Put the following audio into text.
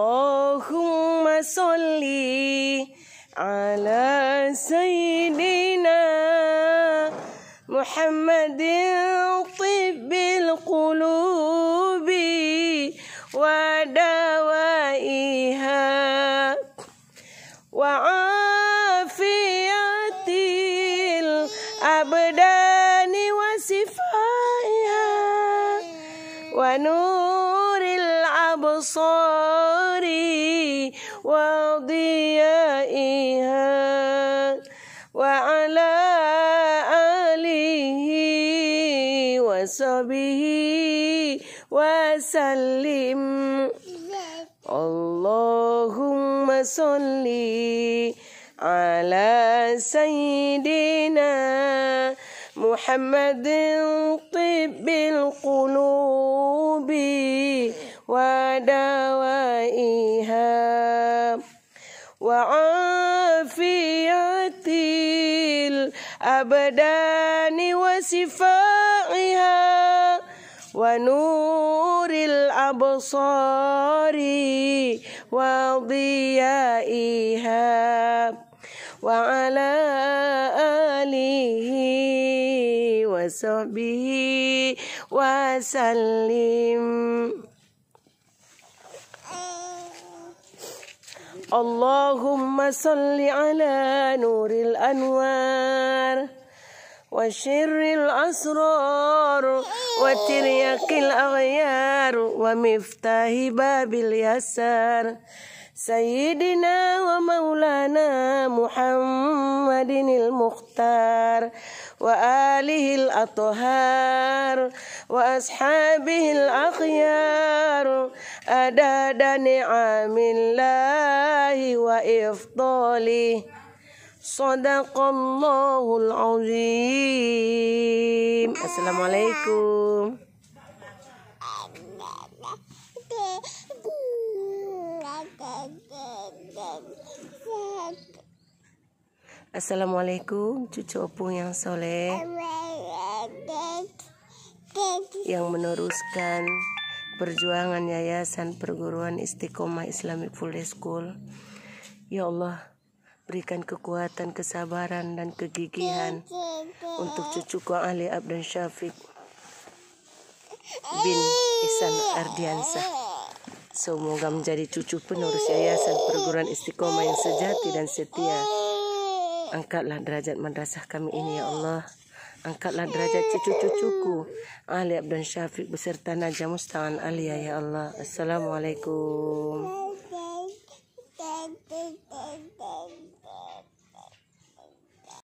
اللهم صل على سيدنا محمد طب القلوب ودوائها وعافية الأبدان وصفائها ونور الأبصار نوري وضيائها وعلى آله وصحبه وسلم اللهم صل على سيدنا محمد طب القلوب و دوائها وعافية الأبدان وصفائها ونور الأبصار وضيائها وعلى آله وصحبه وسلم اللهم صل على نور الأنوار وشر الأسرار وتريق الأغيار ومفتاح باب اليسار سيدنا ومولانا محمد المختار وآله الأطهار وأصحابه الأخيار أداد نعم الله وإفضاله صدق الله العظيم السلام عليكم Assalamualaikum cucu opung yang soleh yang meneruskan perjuangan Yayasan Perguruan Istiqomah Islamic Full Day School. Ya Allah, berikan kekuatan, kesabaran, dan kegigihan untuk cucuku Ali Abdan Syafiq bin Isan Ardiansah. Semoga menjadi cucu penerus yayasan perguruan istiqomah yang sejati dan setia. Angkatlah derajat madrasah kami ini, Ya Allah. Angkatlah derajat cucu-cucuku. Ali Abdul Syafiq beserta Najam Mustawan Ali, Ya Allah. Assalamualaikum.